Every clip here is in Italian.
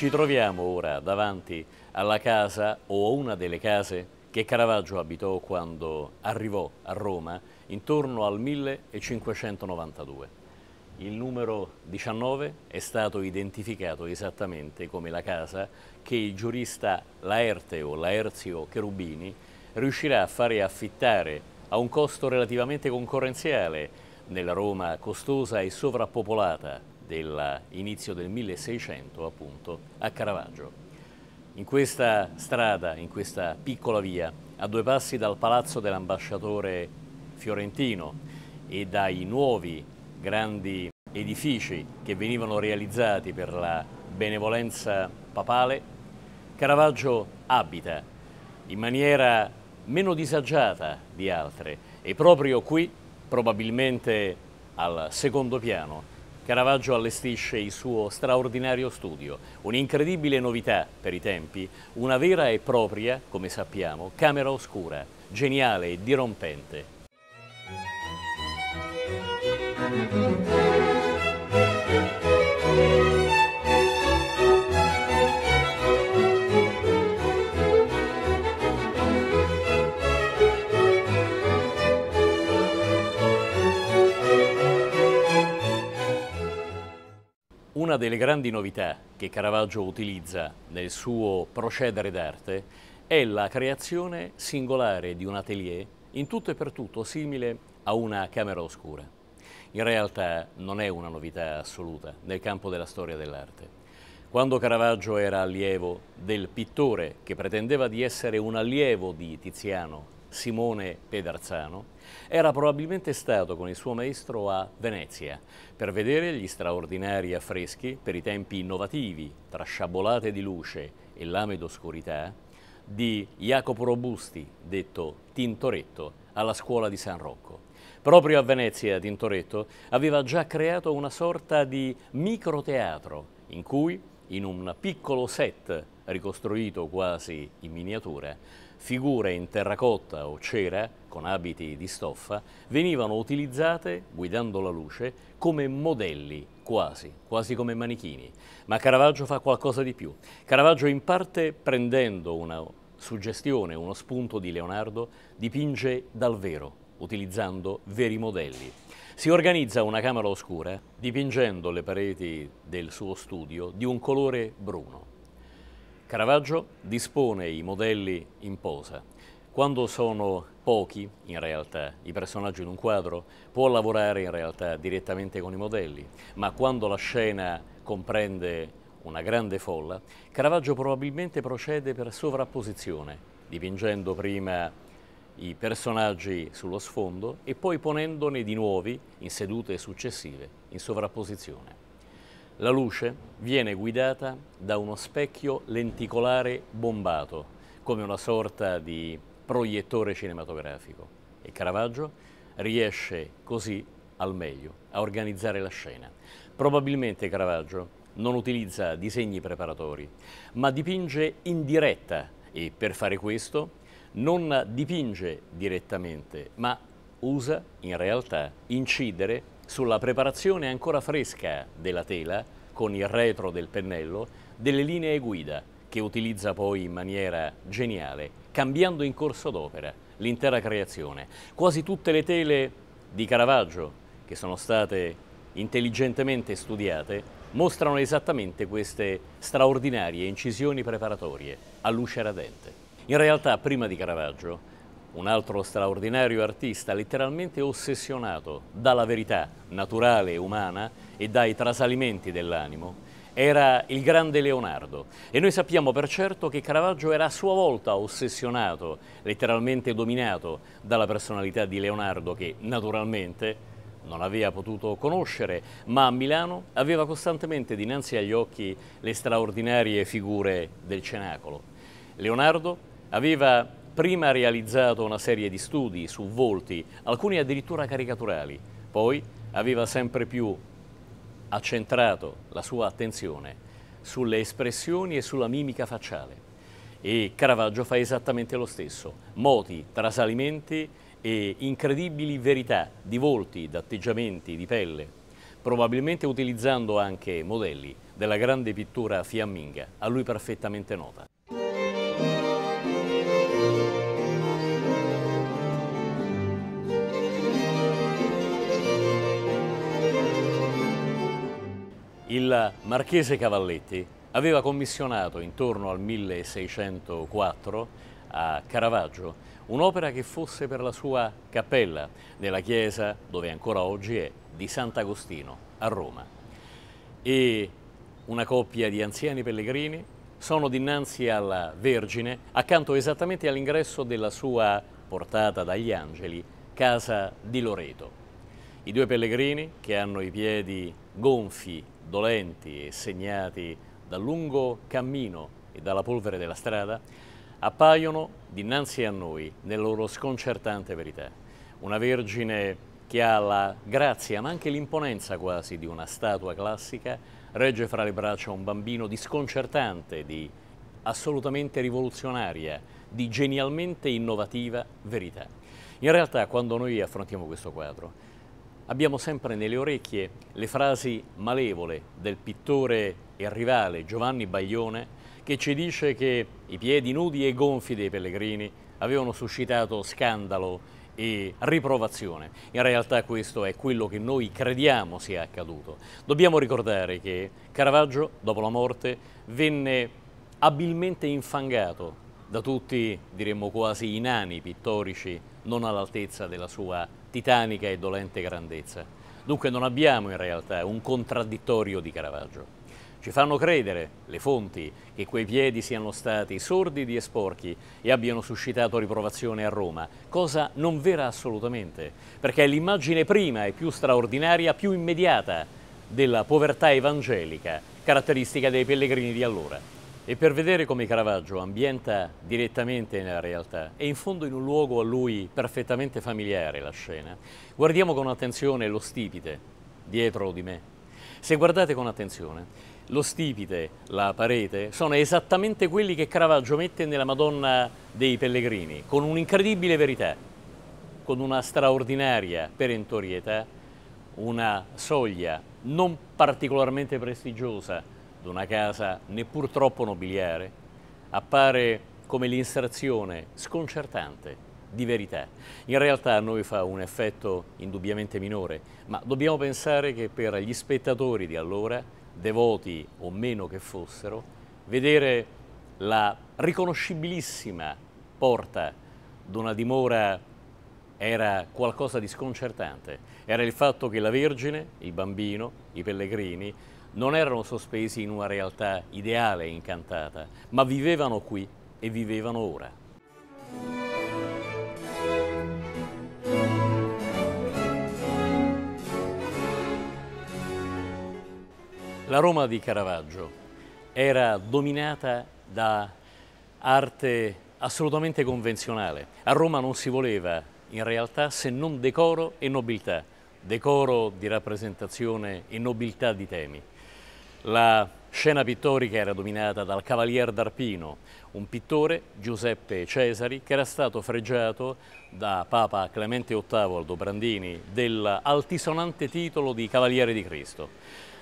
Ci troviamo ora davanti alla casa o a una delle case che Caravaggio abitò quando arrivò a Roma intorno al 1592. Il numero 19 è stato identificato esattamente come la casa che il giurista Laerte o Laerzio Cherubini riuscirà a fare affittare a un costo relativamente concorrenziale nella Roma costosa e sovrappopolata dell'inizio del 1600 appunto a Caravaggio. In questa strada, in questa piccola via, a due passi dal palazzo dell'ambasciatore fiorentino e dai nuovi grandi edifici che venivano realizzati per la benevolenza papale, Caravaggio abita in maniera meno disagiata di altre e proprio qui, probabilmente al secondo piano, Caravaggio allestisce il suo straordinario studio, un'incredibile novità per i tempi, una vera e propria, come sappiamo, camera oscura, geniale e dirompente. Una delle grandi novità che Caravaggio utilizza nel suo procedere d'arte è la creazione singolare di un atelier in tutto e per tutto simile a una camera oscura. In realtà non è una novità assoluta nel campo della storia dell'arte. Quando Caravaggio era allievo del pittore che pretendeva di essere un allievo di Tiziano Simone Pedarzano, era probabilmente stato con il suo maestro a Venezia per vedere gli straordinari affreschi per i tempi innovativi tra sciabolate di luce e lame d'oscurità di Jacopo Robusti, detto Tintoretto, alla scuola di San Rocco. Proprio a Venezia Tintoretto aveva già creato una sorta di microteatro in cui, in un piccolo set ricostruito quasi in miniatura, figure in terracotta o cera, con abiti di stoffa, venivano utilizzate, guidando la luce, come modelli quasi, quasi come manichini. Ma Caravaggio fa qualcosa di più. Caravaggio in parte prendendo una suggestione, uno spunto di Leonardo, dipinge dal vero, utilizzando veri modelli. Si organizza una camera oscura dipingendo le pareti del suo studio di un colore bruno Caravaggio dispone i modelli in posa. Quando sono pochi, in realtà, i personaggi in un quadro, può lavorare in realtà direttamente con i modelli, ma quando la scena comprende una grande folla, Caravaggio probabilmente procede per sovrapposizione, dipingendo prima i personaggi sullo sfondo e poi ponendone di nuovi in sedute successive, in sovrapposizione. La luce viene guidata da uno specchio lenticolare bombato, come una sorta di proiettore cinematografico. E Caravaggio riesce così al meglio a organizzare la scena. Probabilmente Caravaggio non utilizza disegni preparatori, ma dipinge in diretta e per fare questo non dipinge direttamente, ma usa in realtà incidere sulla preparazione ancora fresca della tela, con il retro del pennello, delle linee guida che utilizza poi in maniera geniale, cambiando in corso d'opera l'intera creazione. Quasi tutte le tele di Caravaggio, che sono state intelligentemente studiate, mostrano esattamente queste straordinarie incisioni preparatorie a luce radente. In realtà, prima di Caravaggio, un altro straordinario artista, letteralmente ossessionato dalla verità naturale e umana e dai trasalimenti dell'animo, era il grande Leonardo e noi sappiamo per certo che Caravaggio era a sua volta ossessionato, letteralmente dominato dalla personalità di Leonardo che naturalmente non aveva potuto conoscere, ma a Milano aveva costantemente dinanzi agli occhi le straordinarie figure del cenacolo. Leonardo aveva Prima ha realizzato una serie di studi su volti, alcuni addirittura caricaturali, poi aveva sempre più accentrato la sua attenzione sulle espressioni e sulla mimica facciale. E Caravaggio fa esattamente lo stesso, moti, trasalimenti e incredibili verità di volti, di atteggiamenti, di pelle, probabilmente utilizzando anche modelli della grande pittura fiamminga, a lui perfettamente nota. Il marchese Cavalletti aveva commissionato intorno al 1604 a Caravaggio un'opera che fosse per la sua cappella nella chiesa dove ancora oggi è di Sant'Agostino a Roma. E una coppia di anziani pellegrini sono dinanzi alla Vergine accanto esattamente all'ingresso della sua portata dagli angeli casa di Loreto. I due pellegrini, che hanno i piedi gonfi dolenti e segnati dal lungo cammino e dalla polvere della strada, appaiono dinanzi a noi nella loro sconcertante verità. Una Vergine che ha la grazia, ma anche l'imponenza quasi di una statua classica, regge fra le braccia un bambino di sconcertante, di assolutamente rivoluzionaria, di genialmente innovativa verità. In realtà, quando noi affrontiamo questo quadro, abbiamo sempre nelle orecchie le frasi malevole del pittore e rivale Giovanni Baglione che ci dice che i piedi nudi e gonfi dei pellegrini avevano suscitato scandalo e riprovazione. In realtà questo è quello che noi crediamo sia accaduto. Dobbiamo ricordare che Caravaggio, dopo la morte, venne abilmente infangato da tutti, diremmo quasi, i nani pittorici non all'altezza della sua titanica e dolente grandezza. Dunque non abbiamo in realtà un contraddittorio di Caravaggio. Ci fanno credere le fonti che quei piedi siano stati sordidi e sporchi e abbiano suscitato riprovazione a Roma, cosa non vera assolutamente, perché è l'immagine prima e più straordinaria, più immediata della povertà evangelica, caratteristica dei pellegrini di allora. E per vedere come Caravaggio ambienta direttamente nella realtà e in fondo in un luogo a lui perfettamente familiare la scena, guardiamo con attenzione lo stipite dietro di me. Se guardate con attenzione, lo stipite, la parete, sono esattamente quelli che Caravaggio mette nella Madonna dei Pellegrini, con un'incredibile verità, con una straordinaria perentorietà, una soglia non particolarmente prestigiosa d'una casa neppur troppo nobiliare, appare come l'inserzione sconcertante di verità. In realtà a noi fa un effetto indubbiamente minore, ma dobbiamo pensare che per gli spettatori di allora, devoti o meno che fossero, vedere la riconoscibilissima porta d'una dimora era qualcosa di sconcertante, era il fatto che la Vergine, il bambino, i pellegrini non erano sospesi in una realtà ideale e incantata, ma vivevano qui e vivevano ora. La Roma di Caravaggio era dominata da arte assolutamente convenzionale. A Roma non si voleva in realtà se non decoro e nobiltà, decoro di rappresentazione e nobiltà di temi. La scena pittorica era dominata dal Cavalier d'Arpino, un pittore, Giuseppe Cesari, che era stato fregiato da Papa Clemente VIII Aldobrandini Brandini dell'altisonante titolo di Cavaliere di Cristo.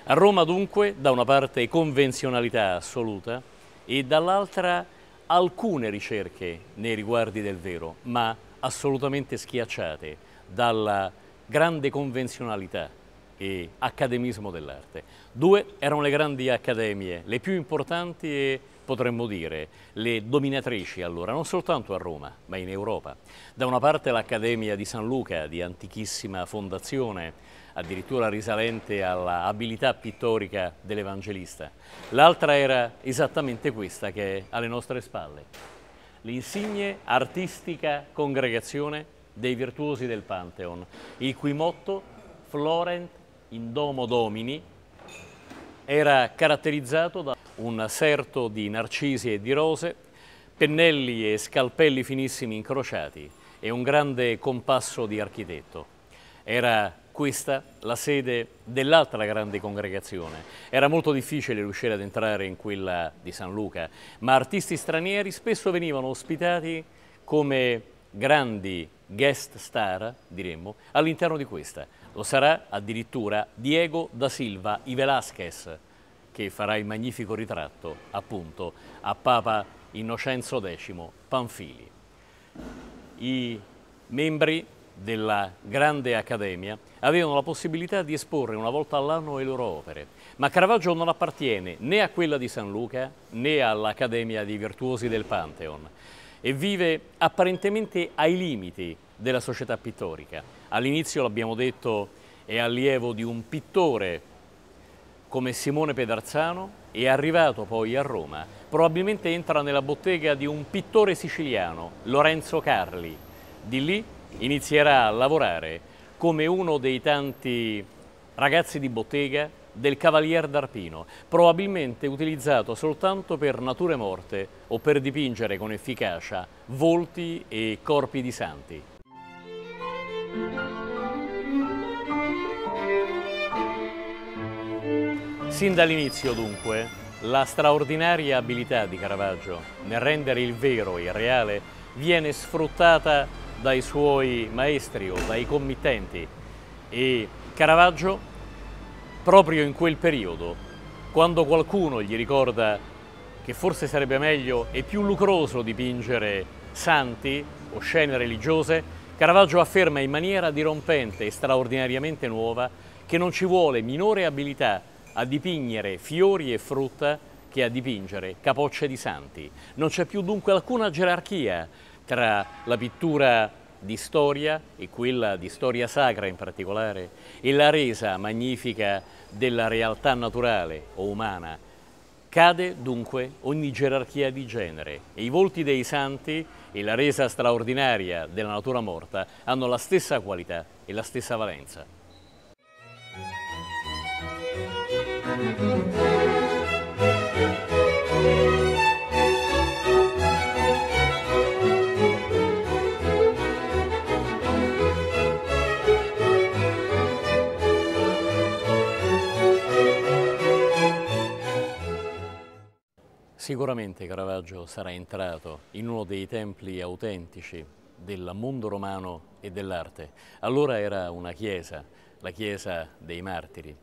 A Roma dunque, da una parte convenzionalità assoluta e dall'altra alcune ricerche nei riguardi del vero, ma assolutamente schiacciate dalla grande convenzionalità e accademismo dell'arte. Due erano le grandi accademie, le più importanti e potremmo dire le dominatrici allora, non soltanto a Roma, ma in Europa. Da una parte l'Accademia di San Luca, di antichissima fondazione, addirittura risalente all'abilità pittorica dell'Evangelista. L'altra era esattamente questa che è alle nostre spalle, l'insigne artistica congregazione dei virtuosi del Pantheon, il cui motto Florent in Domo Domini era caratterizzato da un serto di narcisi e di rose, pennelli e scalpelli finissimi incrociati e un grande compasso di architetto. Era questa la sede dell'altra grande congregazione. Era molto difficile riuscire ad entrare in quella di San Luca, ma artisti stranieri spesso venivano ospitati come grandi guest star, diremmo, all'interno di questa. Lo sarà addirittura Diego da Silva i Velasquez, che farà il magnifico ritratto, appunto, a Papa Innocenzo X Panfili. I membri della grande accademia avevano la possibilità di esporre una volta all'anno le loro opere, ma Caravaggio non appartiene né a quella di San Luca né all'Accademia dei Virtuosi del Pantheon e vive apparentemente ai limiti della società pittorica. All'inizio, l'abbiamo detto, è allievo di un pittore come Simone Pedarzano e arrivato poi a Roma, probabilmente entra nella bottega di un pittore siciliano, Lorenzo Carli. Di lì inizierà a lavorare come uno dei tanti ragazzi di bottega del Cavalier d'Arpino, probabilmente utilizzato soltanto per nature morte o per dipingere con efficacia volti e corpi di santi. Sin dall'inizio dunque, la straordinaria abilità di Caravaggio nel rendere il vero e il reale viene sfruttata dai suoi maestri o dai committenti e Caravaggio proprio in quel periodo, quando qualcuno gli ricorda che forse sarebbe meglio e più lucroso dipingere santi o scene religiose, Caravaggio afferma in maniera dirompente e straordinariamente nuova che non ci vuole minore abilità a dipingere fiori e frutta che a dipingere capocce di santi. Non c'è più dunque alcuna gerarchia tra la pittura di storia e quella di storia sacra in particolare e la resa magnifica della realtà naturale o umana. Cade dunque ogni gerarchia di genere e i volti dei santi e la resa straordinaria della natura morta hanno la stessa qualità e la stessa valenza. Sicuramente Caravaggio sarà entrato in uno dei templi autentici del mondo romano e dell'arte. Allora era una chiesa, la chiesa dei martiri.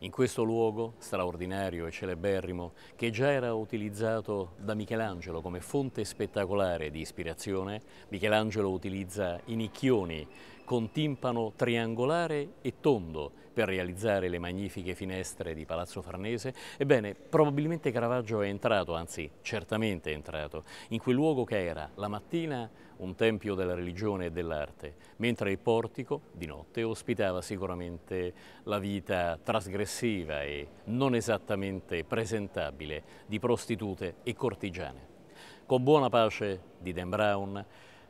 In questo luogo straordinario e celeberrimo, che già era utilizzato da Michelangelo come fonte spettacolare di ispirazione, Michelangelo utilizza i nicchioni con timpano triangolare e tondo per realizzare le magnifiche finestre di Palazzo Farnese, ebbene probabilmente Caravaggio è entrato, anzi certamente è entrato, in quel luogo che era la mattina un tempio della religione e dell'arte, mentre il portico di notte ospitava sicuramente la vita trasgressiva e non esattamente presentabile di prostitute e cortigiane. Con buona pace di Dan Brown,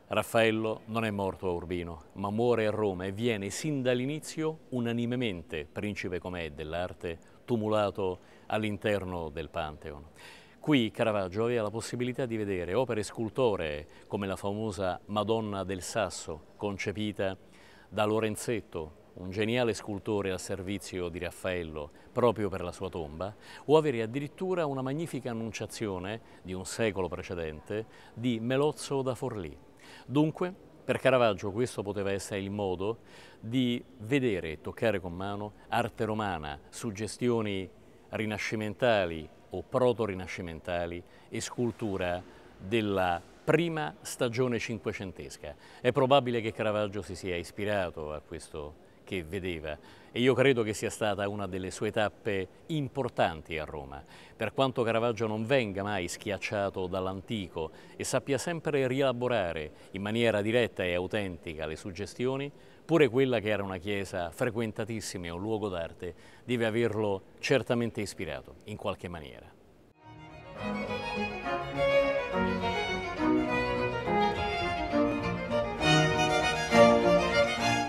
Raffaello non è morto a Urbino, ma muore a Roma e viene sin dall'inizio unanimemente principe com'è dell'arte, tumulato all'interno del Pantheon. Qui Caravaggio aveva la possibilità di vedere opere scultoree come la famosa Madonna del Sasso, concepita da Lorenzetto, un geniale scultore al servizio di Raffaello proprio per la sua tomba, o avere addirittura una magnifica annunciazione di un secolo precedente di Melozzo da Forlì. Dunque, per Caravaggio questo poteva essere il modo di vedere e toccare con mano arte romana, suggestioni rinascimentali o proto-rinascimentali e scultura della prima stagione cinquecentesca. È probabile che Caravaggio si sia ispirato a questo che vedeva e io credo che sia stata una delle sue tappe importanti a Roma. Per quanto Caravaggio non venga mai schiacciato dall'antico e sappia sempre rielaborare in maniera diretta e autentica le suggestioni, pure quella che era una chiesa frequentatissima e un luogo d'arte deve averlo certamente ispirato in qualche maniera.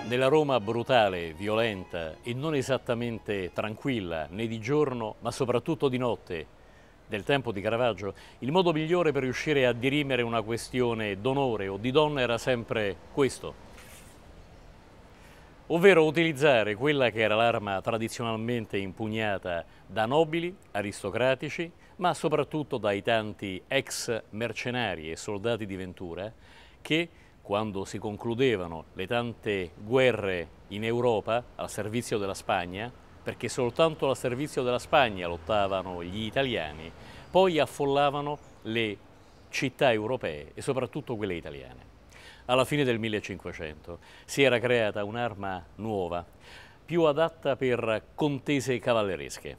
Nella Roma brutale, violenta e non esattamente tranquilla né di giorno ma soprattutto di notte del tempo di Caravaggio, il modo migliore per riuscire a dirimere una questione d'onore o di donna era sempre questo. Ovvero utilizzare quella che era l'arma tradizionalmente impugnata da nobili, aristocratici, ma soprattutto dai tanti ex mercenari e soldati di Ventura che quando si concludevano le tante guerre in Europa al servizio della Spagna, perché soltanto al servizio della Spagna lottavano gli italiani, poi affollavano le città europee e soprattutto quelle italiane. Alla fine del 1500 si era creata un'arma nuova, più adatta per contese cavalleresche.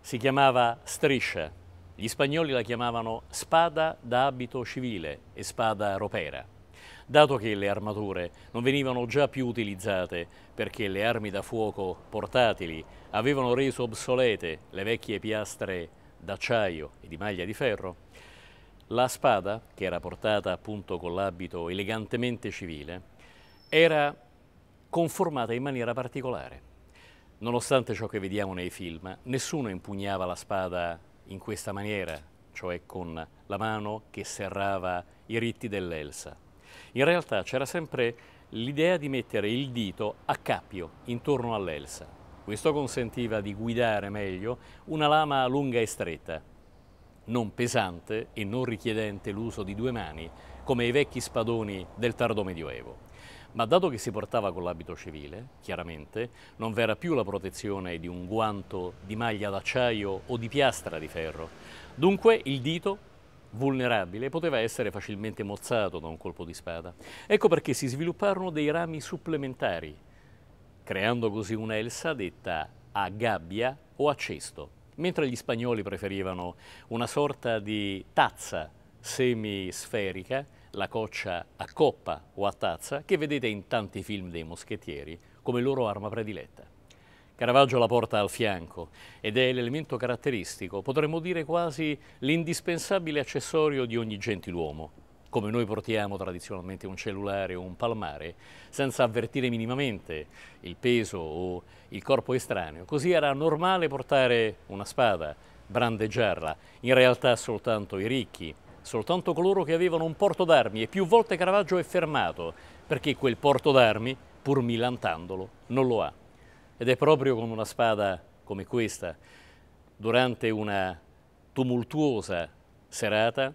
Si chiamava striscia, gli spagnoli la chiamavano spada da abito civile e spada ropera dato che le armature non venivano già più utilizzate perché le armi da fuoco portatili avevano reso obsolete le vecchie piastre d'acciaio e di maglia di ferro, la spada, che era portata appunto con l'abito elegantemente civile, era conformata in maniera particolare. Nonostante ciò che vediamo nei film, nessuno impugnava la spada in questa maniera, cioè con la mano che serrava i ritti dell'Elsa. In realtà c'era sempre l'idea di mettere il dito a cappio intorno all'elsa. Questo consentiva di guidare meglio una lama lunga e stretta, non pesante e non richiedente l'uso di due mani, come i vecchi spadoni del tardo medioevo. Ma dato che si portava con l'abito civile, chiaramente, non v'era più la protezione di un guanto di maglia d'acciaio o di piastra di ferro. Dunque il dito vulnerabile poteva essere facilmente mozzato da un colpo di spada. Ecco perché si svilupparono dei rami supplementari, creando così un'elsa detta a gabbia o a cesto, mentre gli spagnoli preferivano una sorta di tazza semisferica, la coccia a coppa o a tazza, che vedete in tanti film dei moschettieri come loro arma prediletta. Caravaggio la porta al fianco ed è l'elemento caratteristico, potremmo dire quasi l'indispensabile accessorio di ogni gentiluomo. Come noi portiamo tradizionalmente un cellulare o un palmare, senza avvertire minimamente il peso o il corpo estraneo, così era normale portare una spada, brandeggiarla, in realtà soltanto i ricchi, soltanto coloro che avevano un porto d'armi e più volte Caravaggio è fermato perché quel porto d'armi, pur milantandolo, non lo ha. Ed è proprio con una spada come questa, durante una tumultuosa serata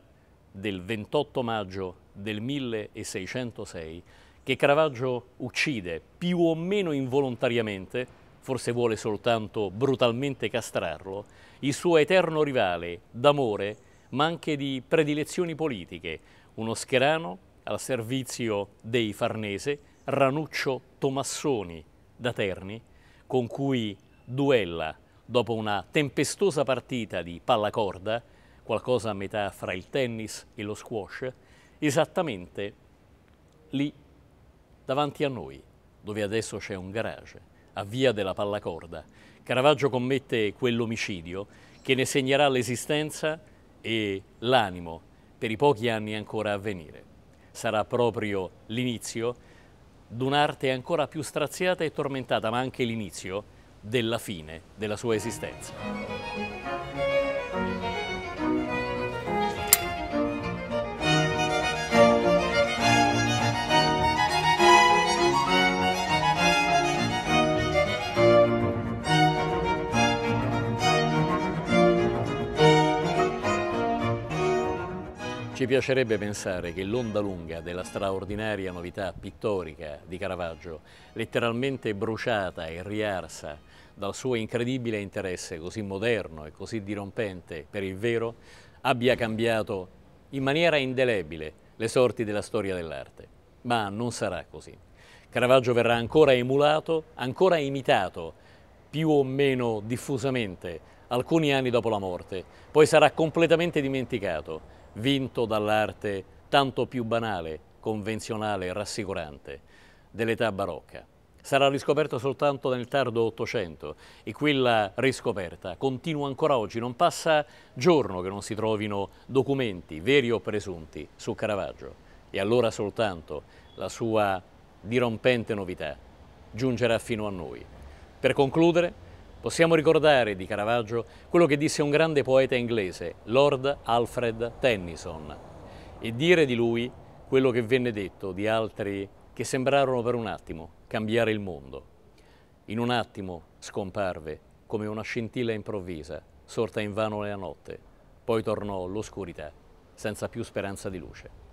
del 28 maggio del 1606, che Caravaggio uccide più o meno involontariamente, forse vuole soltanto brutalmente castrarlo, il suo eterno rivale d'amore, ma anche di predilezioni politiche, uno scherano al servizio dei Farnese, Ranuccio Tomassoni da Terni, con cui duella dopo una tempestosa partita di pallacorda, qualcosa a metà fra il tennis e lo squash, esattamente lì davanti a noi, dove adesso c'è un garage, a via della pallacorda. Caravaggio commette quell'omicidio che ne segnerà l'esistenza e l'animo per i pochi anni ancora a venire. Sarà proprio l'inizio d'un'arte ancora più straziata e tormentata, ma anche l'inizio della fine della sua esistenza. Ci piacerebbe pensare che l'onda lunga della straordinaria novità pittorica di Caravaggio, letteralmente bruciata e riarsa dal suo incredibile interesse così moderno e così dirompente per il vero, abbia cambiato in maniera indelebile le sorti della storia dell'arte. Ma non sarà così. Caravaggio verrà ancora emulato, ancora imitato, più o meno diffusamente, alcuni anni dopo la morte, poi sarà completamente dimenticato vinto dall'arte tanto più banale, convenzionale e rassicurante dell'età barocca. Sarà riscoperta soltanto nel tardo Ottocento e quella riscoperta continua ancora oggi. Non passa giorno che non si trovino documenti, veri o presunti, su Caravaggio. E allora soltanto la sua dirompente novità giungerà fino a noi. Per concludere, Possiamo ricordare di Caravaggio quello che disse un grande poeta inglese, Lord Alfred Tennyson, e dire di lui quello che venne detto di altri che sembrarono per un attimo cambiare il mondo. In un attimo scomparve come una scintilla improvvisa, sorta in vano nella notte, poi tornò l'oscurità, senza più speranza di luce.